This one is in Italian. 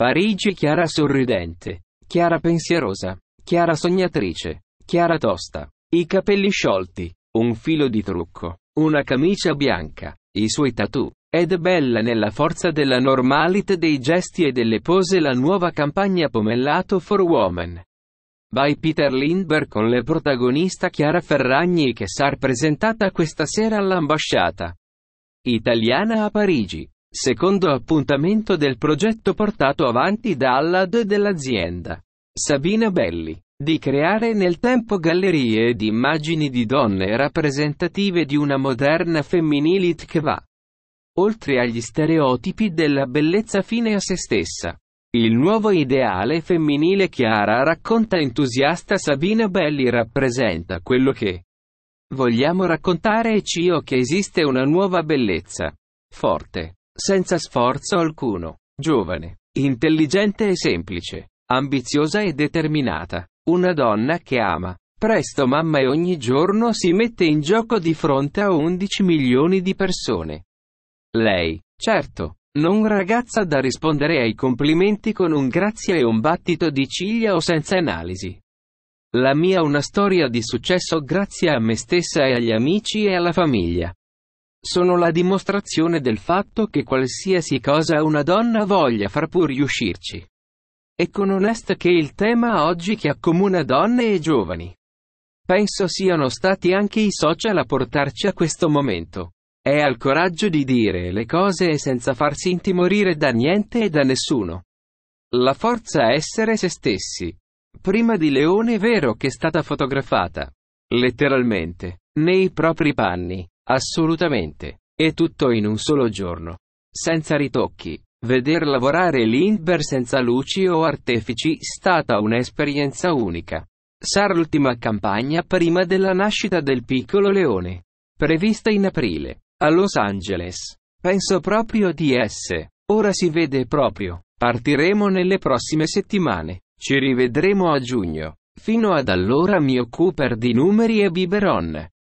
Parigi Chiara sorridente, Chiara pensierosa, Chiara sognatrice, Chiara tosta, i capelli sciolti, un filo di trucco, una camicia bianca, i suoi tattoo. Ed bella nella forza della normalità dei gesti e delle pose la nuova campagna Pomellato for Women. By Peter Lindbergh con le protagonista Chiara Ferragni che sarà presentata questa sera all'ambasciata italiana a Parigi. Secondo appuntamento del progetto portato avanti da Allad dell'azienda. Sabina Belli. Di creare nel tempo gallerie ed immagini di donne rappresentative di una moderna femminilit che va oltre agli stereotipi della bellezza fine a se stessa. Il nuovo ideale femminile Chiara racconta entusiasta Sabina Belli rappresenta quello che vogliamo raccontare e cio che esiste una nuova bellezza. Forte senza sforzo alcuno, giovane, intelligente e semplice, ambiziosa e determinata, una donna che ama, presto mamma e ogni giorno si mette in gioco di fronte a 11 milioni di persone. Lei, certo, non ragazza da rispondere ai complimenti con un grazie e un battito di ciglia o senza analisi. La mia una storia di successo grazie a me stessa e agli amici e alla famiglia sono la dimostrazione del fatto che qualsiasi cosa una donna voglia far pur riuscirci. E con onesta che il tema oggi che accomuna donne e giovani. Penso siano stati anche i social a portarci a questo momento. È al coraggio di dire le cose senza farsi intimorire da niente e da nessuno. La forza a essere se stessi. Prima di Leone è vero che è stata fotografata. Letteralmente. Nei propri panni. Assolutamente. E tutto in un solo giorno. Senza ritocchi. Veder lavorare Lindbergh senza luci o artefici è stata un'esperienza unica. Sarà l'ultima campagna prima della nascita del piccolo leone. Prevista in aprile. A Los Angeles. Penso proprio di esse. Ora si vede proprio. Partiremo nelle prossime settimane. Ci rivedremo a giugno. Fino ad allora mio Cooper di numeri e biberon.